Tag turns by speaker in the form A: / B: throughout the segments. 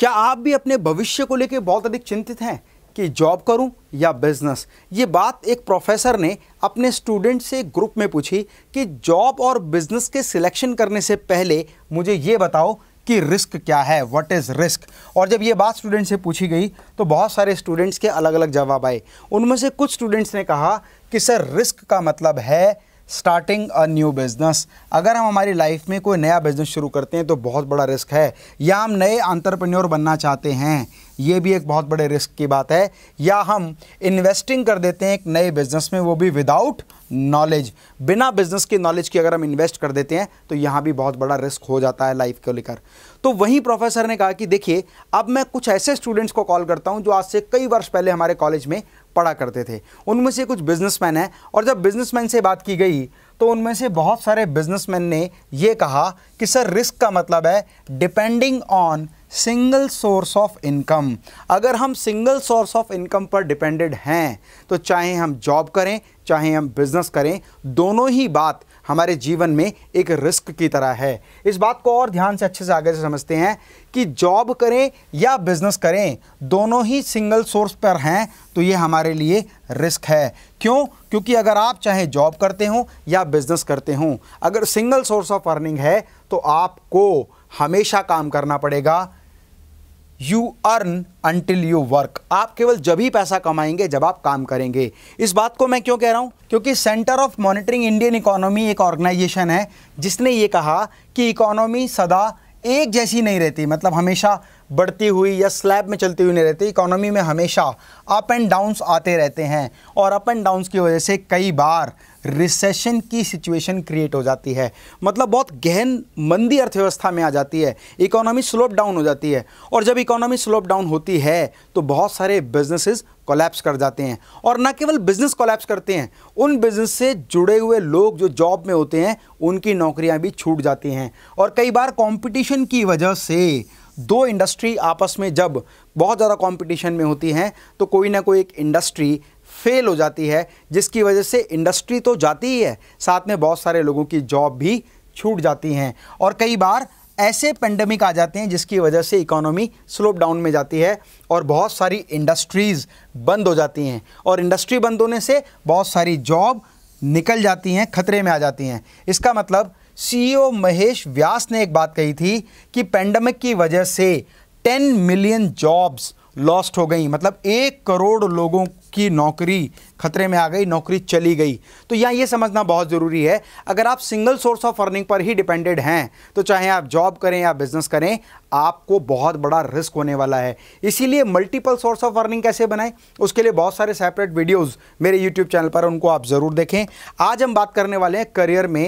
A: क्या आप भी अपने भविष्य को लेकर बहुत अधिक चिंतित हैं कि जॉब करूं या बिजनेस ये बात एक प्रोफेसर ने अपने स्टूडेंट से ग्रुप में पूछी कि जॉब और बिजनेस के सिलेक्शन करने से पहले मुझे ये बताओ कि रिस्क क्या है व्हाट इज़ रिस्क और जब ये बात स्टूडेंट से पूछी गई तो बहुत सारे स्टूडेंट्स के अलग अलग जवाब आए उनमें से कुछ स्टूडेंट्स ने कहा कि सर रिस्क का मतलब है स्टार्टिंग अ न्यू बिज़नेस अगर हम हमारी लाइफ में कोई नया बिज़नेस शुरू करते हैं तो बहुत बड़ा रिस्क है या हम नए अंतरप्रन्योर बनना चाहते हैं ये भी एक बहुत बड़े रिस्क की बात है या हम इन्वेस्टिंग कर देते हैं एक नए बिज़नेस में वो भी विदाउट नॉलेज बिना बिज़नेस के नॉलेज के अगर हम इन्वेस्ट कर देते हैं तो यहाँ भी बहुत बड़ा रिस्क हो जाता है लाइफ को लेकर तो वहीं प्रोफेसर ने कहा कि देखिए अब मैं कुछ ऐसे स्टूडेंट्स को कॉल करता हूँ जो आज से कई वर्ष पहले हमारे कॉलेज में पढ़ा करते थे उनमें से कुछ बिजनेसमैन हैं और जब बिजनेसमैन से बात की गई तो उनमें से बहुत सारे बिजनेसमैन ने ये कहा कि सर रिस्क का मतलब है depending on single source of income अगर हम सिंगल सोर्स ऑफ इनकम पर डिपेंडेड हैं तो चाहे हम जॉब करें चाहे हम बिजनेस करें दोनों ही बात हमारे जीवन में एक रिस्क की तरह है इस बात को और ध्यान से अच्छे से आगे से समझते हैं कि जॉब करें या बिजनेस करें दोनों ही सिंगल सोर्स पर हैं तो ये हमारे लिए रिस्क है क्यों क्योंकि अगर आप चाहे जॉब करते हों या बिजनेस करते हों अगर सिंगल सोर्स ऑफ अर्निंग है तो आपको हमेशा काम करना पड़ेगा you earn until you work आप केवल जब ही पैसा कमाएंगे जब आप काम करेंगे इस बात को मैं क्यों कह रहा हूँ क्योंकि centre of monitoring Indian economy एक ऑर्गेनाइजेशन है जिसने ये कहा कि इकोनॉमी सदा एक जैसी नहीं रहती मतलब हमेशा बढ़ती हुई या स्लैब में चलती हुई नहीं रहती इकोनॉमी में हमेशा अप एंड डाउन्स आते रहते हैं और अप एंड डाउन्स की वजह से कई बार रिसेशन की सिचुएशन क्रिएट हो जाती है मतलब बहुत गहन मंदी अर्थव्यवस्था में आ जाती है इकोनॉमी स्लोप डाउन हो जाती है और जब इकोनॉमी स्लोप डाउन होती है तो बहुत सारे बिजनेसेस कोलैप्स कर जाते हैं और न केवल बिजनेस कोलैप्स करते हैं उन बिजनेस से जुड़े हुए लोग जो जॉब में होते हैं उनकी नौकरियां भी छूट जाती हैं और कई बार कंपटीशन की वजह से दो इंडस्ट्री आपस में जब बहुत ज़्यादा कंपटीशन में होती हैं तो कोई ना कोई एक इंडस्ट्री फेल हो जाती है जिसकी वजह से इंडस्ट्री तो जाती ही है साथ में बहुत सारे लोगों की जॉब भी छूट जाती हैं और कई बार ऐसे पेंडेमिक आ जाते हैं जिसकी वजह से इकोनॉमी स्लोप डाउन में जाती है और बहुत सारी इंडस्ट्रीज़ बंद हो जाती हैं और इंडस्ट्री बंद होने से बहुत सारी जॉब निकल जाती हैं खतरे में आ जाती हैं इसका मतलब सीईओ e महेश व्यास ने एक बात कही थी कि पेंडेमिक की वजह से 10 मिलियन जॉब्स लॉस्ट हो गई मतलब एक करोड़ लोगों आपकी नौकरी खतरे में आ गई नौकरी चली गई तो यहाँ ये समझना बहुत ज़रूरी है अगर आप single source of earning per he depended हैं तो चाहे आप जॉब करें या बिजनेस करें आपको बहुत बड़ा रिस्क होने वाला है इसीलिए मल्टीपल सोर्स ऑफ अर्निंग कैसे बनाएं उसके लिए बहुत सारे सेपरेट वीडियोज़ मेरे यूट्यूब चैनल पर उनको आप ज़रूर देखें आज हम बात करने वाले हैं करियर में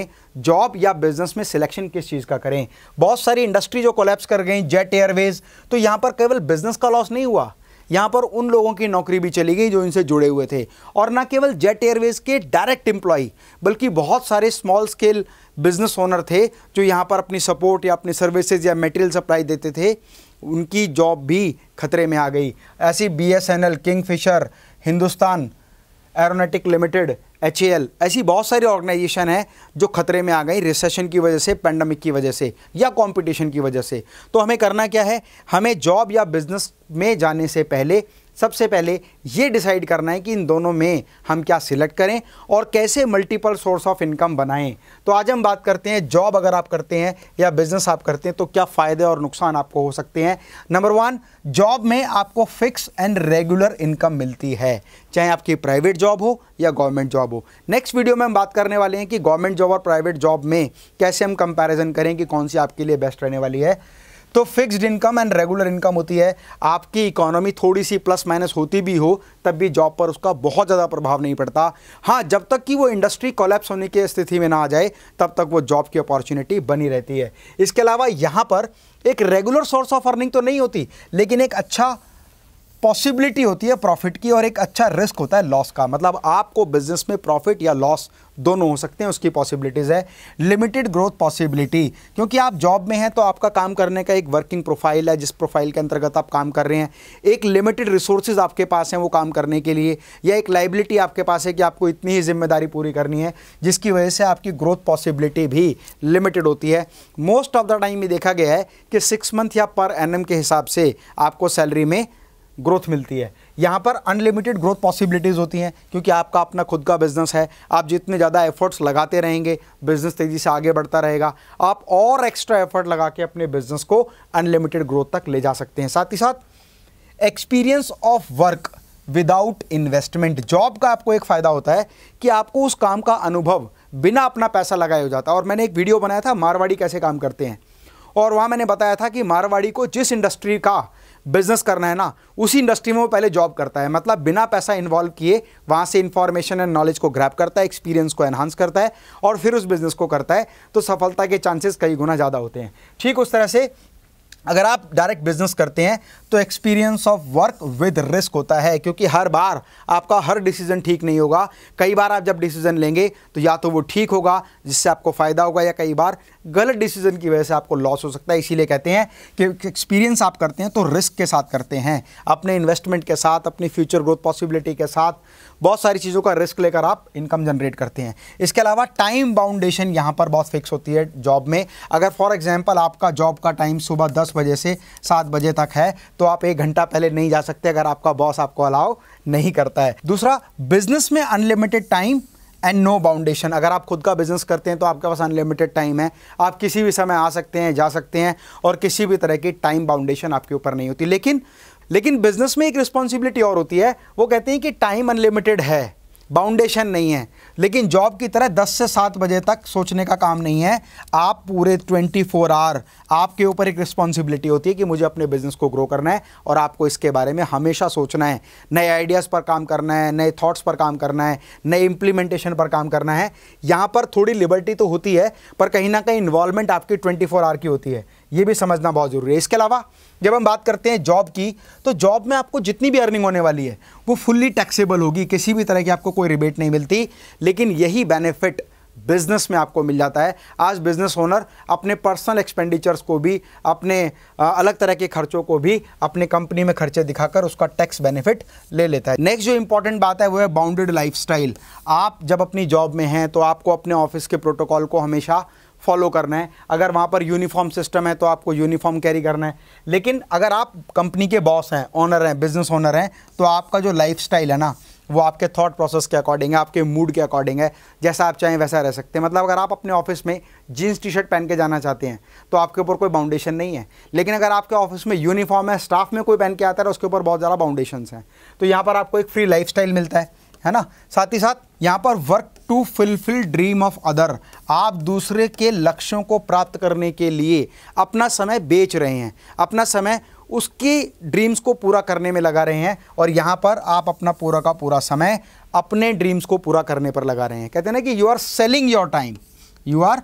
A: जॉब या बिजनेस में सिलेक्शन किस चीज़ का करें बहुत सारी इंडस्ट्री जो कोलैप्स कर गई जेट एयरवेज तो यहाँ पर केवल बिजनेस का लॉस नहीं हुआ यहाँ पर उन लोगों की नौकरी भी चली गई जो इनसे जुड़े हुए थे और न केवल जेट एयरवेज के डायरेक्ट एम्प्लॉई बल्कि बहुत सारे स्मॉल स्केल बिजनेस ओनर थे जो यहाँ पर अपनी सपोर्ट या अपनी सर्विसेज या मेटेरियल सप्लाई देते थे उनकी जॉब भी खतरे में आ गई ऐसी B S N L Kingfisher Hindustan aeronautic limited H ऐसी बहुत सारी ऑर्गेनाइजेशन हैं जो खतरे में आ गई रिसेशन की वजह से पैंडमिक की वजह से या कंपटीशन की वजह से तो हमें करना क्या है हमें जॉब या बिज़नेस में जाने से पहले सबसे पहले ये डिसाइड करना है कि इन दोनों में हम क्या सिलेक्ट करें और कैसे मल्टीपल सोर्स ऑफ इनकम बनाएं तो आज हम बात करते हैं जॉब अगर आप करते हैं या बिज़नेस आप करते हैं तो क्या फ़ायदे और नुकसान आपको हो सकते हैं नंबर वन जॉब में आपको फिक्स एंड रेगुलर इनकम मिलती है चाहे आपकी प्राइवेट जॉब हो या गवर्नमेंट जॉब हो नेक्स्ट वीडियो में हम बात करने वाले हैं कि गवर्नमेंट जॉब और प्राइवेट जॉब में कैसे हम कंपेरिजन करें कि कौन सी आपके लिए बेस्ट रहने वाली है तो fixed income and regular income होती है आपकी इकोनॉमी थोड़ी सी प्लस माइनस होती भी हो तब भी जॉब पर उसका बहुत ज़्यादा प्रभाव नहीं पड़ता हाँ जब तक कि वो इंडस्ट्री कोलैप्स होने की स्थिति में ना आ जाए तब तक वो जॉब की अपॉर्चुनिटी बनी रहती है इसके अलावा यहाँ पर एक रेगुलर सोर्स ऑफ अर्निंग तो नहीं होती लेकिन एक अच्छा पॉसिबिलिटी होती है प्रॉफिट की और एक अच्छा रिस्क होता है लॉस का मतलब आपको बिजनेस में प्रॉफिट या लॉस दोनों हो सकते हैं उसकी पॉसिबिलिटीज़ है लिमिटेड ग्रोथ पॉसिबिलिटी क्योंकि आप जॉब में हैं तो आपका काम करने का एक वर्किंग प्रोफाइल है जिस प्रोफाइल के अंतर्गत आप काम कर रहे हैं एक लिमिटेड रिसोर्सेज आपके पास हैं वो काम करने के लिए या एक लाइबिलिटी आपके पास है कि आपको इतनी ही जिम्मेदारी पूरी करनी है जिसकी वजह से आपकी ग्रोथ पॉसिबिलिटी भी लिमिटेड होती है मोस्ट ऑफ द टाइम ये देखा गया है कि सिक्स मंथ या पर एन के हिसाब से आपको सैलरी में ग्रोथ मिलती है यहाँ पर अनलिमिटेड ग्रोथ पॉसिबिलिटीज़ होती हैं क्योंकि आपका अपना खुद का बिज़नेस है आप जितने ज़्यादा एफर्ट्स लगाते रहेंगे बिज़नेस तेज़ी से आगे बढ़ता रहेगा आप और एक्स्ट्रा एफर्ट लगा के अपने बिज़नेस को अनलिमिटेड ग्रोथ तक ले जा सकते हैं साथ ही साथ experience of work without investment job का आपको एक फ़ायदा होता है कि आपको उस काम का अनुभव बिना अपना पैसा लगाए हो जाता है और मैंने एक वीडियो बनाया था मारवाड़ी कैसे काम करते हैं और वहाँ मैंने बताया था कि मारवाड़ी को जिस इंडस्ट्री का बिजनेस करना है ना उसी इंडस्ट्री में वो पहले जॉब करता है मतलब बिना पैसा इन्वॉल्व किए वहाँ से इन्फॉर्मेशन एंड नॉलेज को ग्रैप करता है एक्सपीरियंस को एनहांस करता है और फिर उस बिज़नेस को करता है तो सफलता के चांसेस कई गुना ज़्यादा होते हैं ठीक उस तरह से अगर आप डायरेक्ट बिजनेस करते हैं तो experience of work with risk होता है क्योंकि हर बार आपका हर डिसीजन ठीक नहीं होगा कई बार आप जब डिसीजन लेंगे तो या तो वो ठीक होगा जिससे आपको फ़ायदा होगा या कई बार गलत डिसीजन की वजह से आपको लॉस हो सकता है इसीलिए कहते हैं कि एक्सपीरियंस आप करते हैं तो रिस्क के साथ करते हैं अपने इन्वेस्टमेंट के साथ अपनी फ्यूचर ग्रोथ पॉसिबिलिटी के साथ बहुत सारी चीज़ों का रिस्क लेकर आप इनकम जनरेट करते हैं इसके अलावा टाइम बाउंडेशन यहाँ पर बहुत फिक्स होती है जॉब में अगर फॉर एग्जाम्पल आपका जॉब का टाइम सुबह दस बजे से सात बजे तक है तो आप एक घंटा पहले नहीं जा सकते अगर आपका बॉस आपको अलाउ नहीं करता है दूसरा बिजनेस में unlimited time and no boundation अगर आप खुद का बिजनेस करते हैं तो आपके पास अनलिमिटेड टाइम है आप किसी भी समय आ सकते हैं जा सकते हैं और किसी भी तरह की टाइम बाउंडेशन आपके ऊपर नहीं होती लेकिन लेकिन बिजनेस में एक रिस्पॉन्सिबिलिटी और होती है वो कहते हैं कि टाइम अनलिमिटेड है बाउंडेशन नहीं है लेकिन जॉब की तरह 10 से 7 बजे तक सोचने का काम नहीं है आप पूरे 24 फोर आवर आपके ऊपर एक रिस्पॉन्सिबिलिटी होती है कि मुझे अपने बिजनेस को ग्रो करना है और आपको इसके बारे में हमेशा सोचना है नए आइडियाज़ पर काम करना है नए थाट्स पर काम करना है नए इम्प्लीमेंटेशन पर काम करना है यहाँ पर थोड़ी लिबर्टी तो होती है पर कहीं ना कहीं इन्वॉल्वमेंट आपकी ट्वेंटी आवर की होती है ये भी समझना बहुत ज़रूरी है इसके अलावा जब हम बात करते हैं जॉब की तो जॉब में आपको जितनी भी अर्निंग होने वाली है वो फुल्ली टैक्सेबल होगी किसी भी तरह की आपको कोई रिबेट नहीं मिलती लेकिन यही बेनिफिट बिजनेस में आपको मिल जाता है आज बिजनेस ओनर अपने पर्सनल एक्सपेंडिचर्स को भी अपने अलग तरह के खर्चों को भी अपने कंपनी में खर्चे दिखाकर उसका टैक्स बेनिफिट ले लेता है नेक्स्ट जो इंपॉर्टेंट बात है वो है बाउंडेड लाइफस्टाइल आप जब अपनी जॉब में हैं तो आपको अपने ऑफिस के प्रोटोकॉल को हमेशा फॉलो करना है अगर वहाँ पर यूनिफॉर्म सिस्टम है तो आपको यूनिफॉर्म कैरी करना है लेकिन अगर आप कंपनी के बॉस हैं ऑनर हैं बिजनेस ऑनर हैं तो आपका जो लाइफ है ना वो आपके थॉट प्रोसेस के अकॉर्डिंग है आपके मूड के अकॉर्डिंग है जैसा आप चाहें वैसा रह सकते हैं मतलब अगर आप अपने ऑफिस में जीन्स टी शर्ट पहन के जाना चाहते हैं तो आपके ऊपर कोई बाउंडेशन नहीं है लेकिन अगर आपके ऑफिस में यूनिफॉर्म है स्टाफ में कोई पहन के आता है तो उसके ऊपर बहुत ज़्यादा बाउंडेशन हैं तो यहाँ पर आपको एक फ्री लाइफ मिलता है है ना साथ ही साथ यहाँ पर work to fulfil dream of other आप दूसरे के लक्ष्यों को प्राप्त करने के लिए अपना समय बेच रहे हैं अपना समय उसकी ड्रीम्स को पूरा करने में लगा रहे हैं और यहाँ पर आप अपना पूरा का पूरा समय अपने ड्रीम्स को पूरा करने पर लगा रहे हैं कहते हैं ना कि you are selling your time you are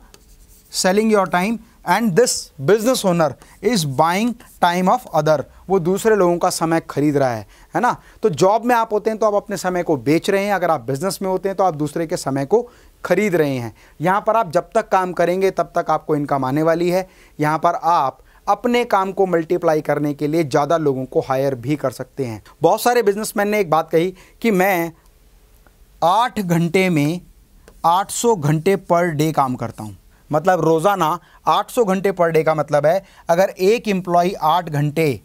A: selling your time and this business owner is buying time of other वो दूसरे लोगों का समय खरीद रहा है है ना तो जॉब में आप होते हैं तो आप अपने समय को बेच रहे हैं अगर आप बिजनेस में होते हैं तो आप दूसरे के समय को खरीद रहे हैं यहाँ पर आप जब तक काम करेंगे तब तक आपको इनकम आने वाली है यहाँ पर आप अपने काम को मल्टीप्लाई करने के लिए ज़्यादा लोगों को हायर भी कर सकते हैं बहुत सारे बिजनेसमैन ने एक बात कही कि मैं आठ घंटे में 800 घंटे पर डे काम करता हूँ मतलब रोज़ाना 800 घंटे पर डे का मतलब है अगर एक एम्प्लॉई आठ घंटे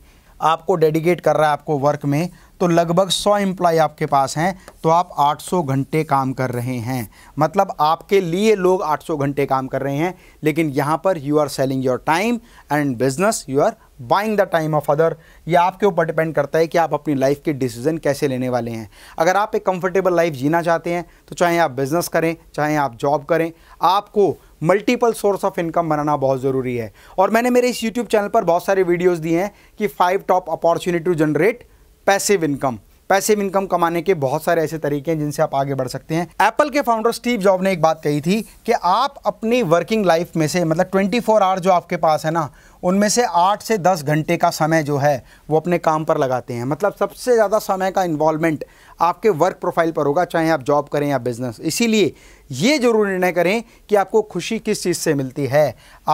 A: आपको डेडिकेट कर रहा है आपको वर्क में तो लगभग 100 एम्प्लॉय आपके पास हैं तो आप 800 घंटे काम कर रहे हैं मतलब आपके लिए लोग 800 घंटे काम कर रहे हैं लेकिन यहाँ पर you are selling your time and business you are buying the time of other ये आपके ऊपर डिपेंड करता है कि आप अपनी लाइफ के डिसीजन कैसे लेने वाले हैं अगर आप एक कंफर्टेबल लाइफ जीना चाहते हैं तो चाहे आप बिज़नेस करें चाहे आप जॉब करें आपको मल्टीपल सोर्स ऑफ इनकम बनाना बहुत ज़रूरी है और मैंने मेरे इस यूट्यूब चैनल पर बहुत सारे वीडियोज़ दिए हैं कि five top opportunity to generate passive income passive income कमाने के बहुत सारे ऐसे तरीके हैं जिनसे आप आगे बढ़ सकते हैं एप्पल के फाउंडर स्टीव जॉब ने एक बात कही थी कि आप अपनी वर्किंग लाइफ में से मतलब ट्वेंटी फोर आवर जो आपके पास है ना उनमें से आठ से दस घंटे का समय जो है वो अपने काम पर लगाते हैं मतलब सबसे ज़्यादा समय का इन्वॉल्वमेंट आपके वर्क प्रोफाइल पर होगा चाहे आप जॉब करें या बिज़नेस इसीलिए ये जरूर निर्णय करें कि आपको खुशी किस चीज़ से मिलती है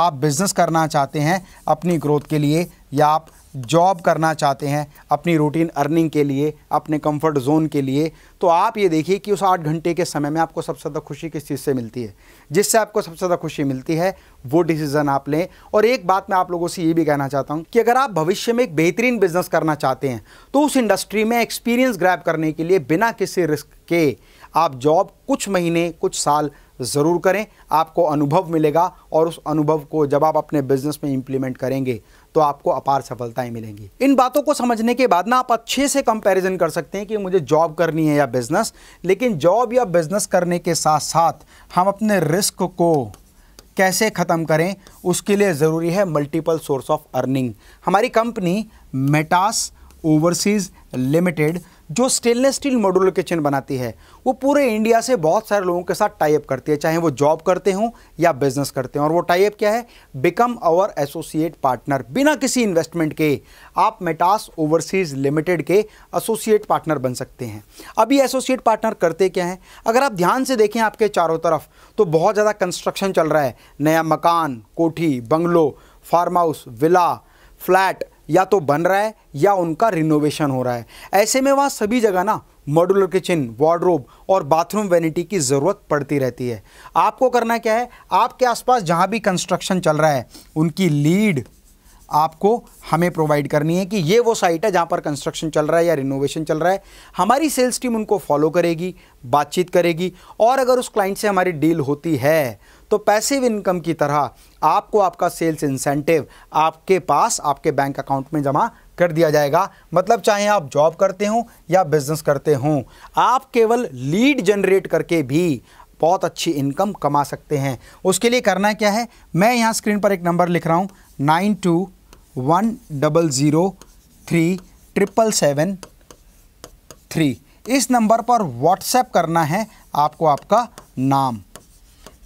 A: आप बिज़नेस करना चाहते हैं अपनी ग्रोथ के लिए या आप जॉब करना चाहते हैं अपनी रूटीन अर्निंग के लिए अपने कंफर्ट जोन के लिए तो आप ये देखिए कि उस आठ घंटे के समय में आपको सबसे ज़्यादा खुशी किस चीज़ से मिलती है जिससे आपको सबसे ज़्यादा खुशी मिलती है वो डिसीज़न आप लें और एक बात मैं आप लोगों से ये भी कहना चाहता हूँ कि अगर आप भविष्य में एक बेहतरीन बिजनेस करना चाहते हैं तो उस इंडस्ट्री में एक्सपीरियंस ग्रैप करने के लिए बिना किसी रिस्क के आप जॉब कुछ महीने कुछ साल ज़रूर करें आपको अनुभव मिलेगा और उस अनुभव को जब आप अपने बिज़नेस में इम्प्लीमेंट करेंगे तो आपको अपार सफलताएं मिलेंगी इन बातों को समझने के बाद ना आप अच्छे से कंपैरिजन कर सकते हैं कि मुझे जॉब करनी है या बिज़नेस लेकिन जॉब या बिज़नेस करने के साथ साथ हम अपने रिस्क को कैसे ख़त्म करें उसके लिए ज़रूरी है मल्टीपल सोर्स ऑफ अर्निंग हमारी कंपनी मेटास ओवरसीज़ लिमिटेड जो स्टेनलेस स्टील मॉड्यूलर किचन बनाती है वो पूरे इंडिया से बहुत सारे लोगों के साथ टाइप करती है चाहे वो जॉब करते हों या बिजनेस करते हों और वो टाइप क्या है बिकम आवर एसोसिएट पार्टनर बिना किसी इन्वेस्टमेंट के आप मेटास ओवरसीज लिमिटेड के एसोसिएट पार्टनर बन सकते हैं अभी एसोसिएट पार्टनर करते क्या हैं अगर आप ध्यान से देखें आपके चारों तरफ तो बहुत ज़्यादा कंस्ट्रक्शन चल रहा है नया मकान कोठी bungalow farm house villa flat या तो बन रहा है या उनका रिनोवेशन हो रहा है ऐसे में वहाँ सभी जगह ना मॉड्यूलर किचन वार्डरोब और बाथरूम वैनिटी की ज़रूरत पड़ती रहती है आपको करना क्या है आपके आसपास जहाँ भी कंस्ट्रक्शन चल रहा है उनकी लीड आपको हमें प्रोवाइड करनी है कि ये वो साइट है जहाँ पर कंस्ट्रक्शन चल रहा है या रिनोवेशन चल रहा है हमारी सेल्स टीम उनको फॉलो करेगी बातचीत करेगी और अगर उस क्लाइंट से हमारी डील होती है तो पैसिव इनकम की तरह आपको आपका सेल्स इंसेंटिव आपके पास आपके बैंक अकाउंट में जमा कर दिया जाएगा मतलब चाहे आप जॉब करते हों या बिजनेस करते हों आप केवल लीड जनरेट करके भी बहुत अच्छी इनकम कमा सकते हैं उसके लिए करना क्या है मैं यहाँ स्क्रीन पर एक नंबर लिख रहा हूँ nine two one double zero three triple seven three इस नंबर पर व्हाट्सएप करना है आपको आपका नाम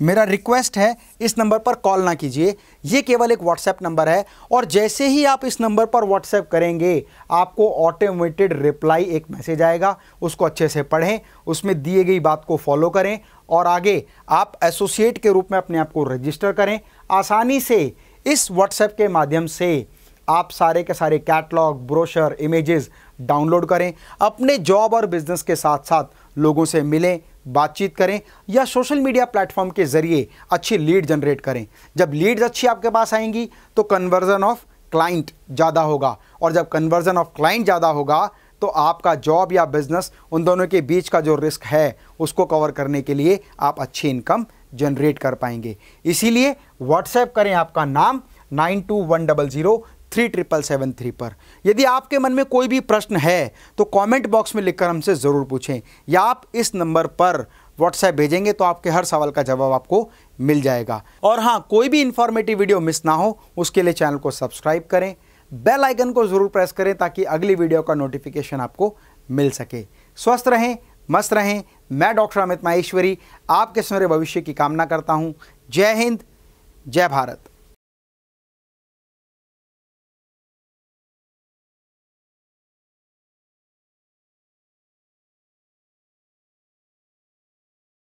A: मेरा रिक्वेस्ट है इस नंबर पर कॉल ना कीजिए ये केवल एक व्हाट्सएप नंबर है और जैसे ही आप इस नंबर पर व्हाट्सएप करेंगे आपको ऑटोमेटेड रिप्लाई एक मैसेज आएगा उसको अच्छे से पढ़ें उसमें दिए गई बात को फॉलो करें और आगे आप एसोसिएट के रूप में अपने आप को रजिस्टर करें आसानी से इस व्हाट्सएप के माध्यम से आप सारे के सारे कैटलॉग ब्रोशर इमेजेस डाउनलोड करें अपने जॉब और बिजनेस के साथ साथ लोगों से मिलें बातचीत करें या सोशल मीडिया प्लेटफॉर्म के ज़रिए अच्छी लीड जनरेट करें जब लीड्स अच्छी आपके पास आएंगी तो कन्वर्जन ऑफ क्लाइंट ज़्यादा होगा और जब कन्वर्जन ऑफ क्लाइंट ज़्यादा होगा तो आपका जॉब या बिज़नेस उन दोनों के बीच का जो रिस्क है उसको कवर करने के लिए आप अच्छी इनकम जनरेट कर पाएंगे इसीलिए व्हाट्सएप करें आपका नाम nine two one double zero three triple seven three पर यदि आपके मन में कोई भी प्रश्न है तो कमेंट बॉक्स में लिखकर हमसे ज़रूर पूछें या आप इस नंबर पर व्हाट्सएप भेजेंगे तो आपके हर सवाल का जवाब आपको मिल जाएगा और हाँ कोई भी इन्फॉर्मेटिव वीडियो मिस ना हो उसके लिए चैनल को सब्सक्राइब करें बेल आइकन को ज़रूर प्रेस करें ताकि अगली वीडियो का नोटिफिकेशन आपको मिल सके स्वस्थ रहें मस्त रहें मैं डॉक्टर अमित माहेश्वरी आपके सुनरे भविष्य की कामना करता हूँ जय हिंद जय भारत